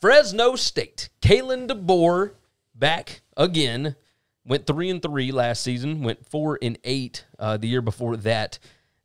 Fresno State, Kalen DeBoer back again. Went three and three last season. Went four and eight uh, the year before that.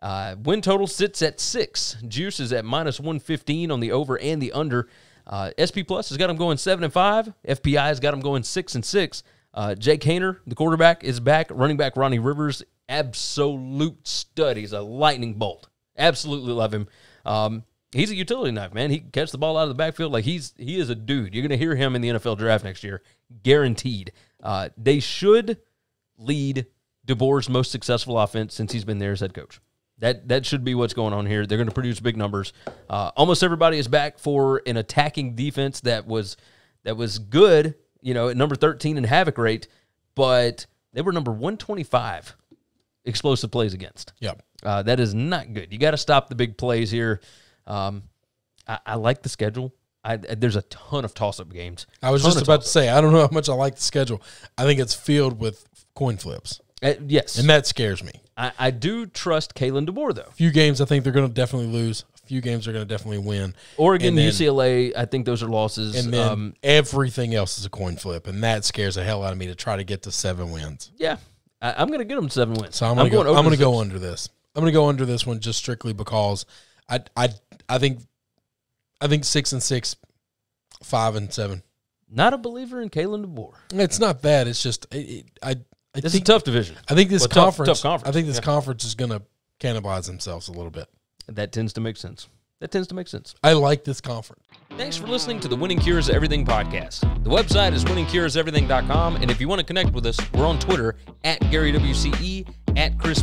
Uh, win total sits at six. Juice is at minus one fifteen on the over and the under. Uh, SP Plus has got them going seven and five. FPI has got them going six and six. Uh, Jake Hayner, the quarterback, is back. Running back Ronnie Rivers, absolute stud. He's a lightning bolt. Absolutely love him. Um, he's a utility knife, man. He can catch the ball out of the backfield. Like he's he is a dude. You're going to hear him in the NFL draft next year, guaranteed. Uh, they should lead DeBoer's most successful offense since he's been there as head coach. That that should be what's going on here. They're going to produce big numbers. Uh, almost everybody is back for an attacking defense that was that was good. You know, at number 13 in havoc rate, but they were number 125 explosive plays against. Yep. Uh, that is not good. You got to stop the big plays here. Um, I, I like the schedule. I, there's a ton of toss-up games. I was just about to say I don't know how much I like the schedule. I think it's filled with coin flips. Uh, yes, and that scares me. I, I do trust Kalen DeBoer though. A few games I think they're going to definitely lose. A few games they're going to definitely win. Oregon, then, UCLA, I think those are losses. And then um, everything else is a coin flip, and that scares the hell out of me to try to get to seven wins. Yeah, I, am going to get them seven wins. So I'm, gonna I'm go, going. I'm going to go under this. I'm going to go under this one just strictly because I I I think, I think six and six, five and seven. Not a believer in Kalen DeBoer. It's not bad. It's just it, it, I. I this think, is a tough division. I think this well, conference, tough, conference. I think this yeah. conference is going to cannibalize themselves a little bit. That tends to make sense. That tends to make sense. I like this conference. Thanks for listening to the Winning Cures Everything podcast. The website is winningcureseverything.com. And if you want to connect with us, we're on Twitter at GaryWCE at Chris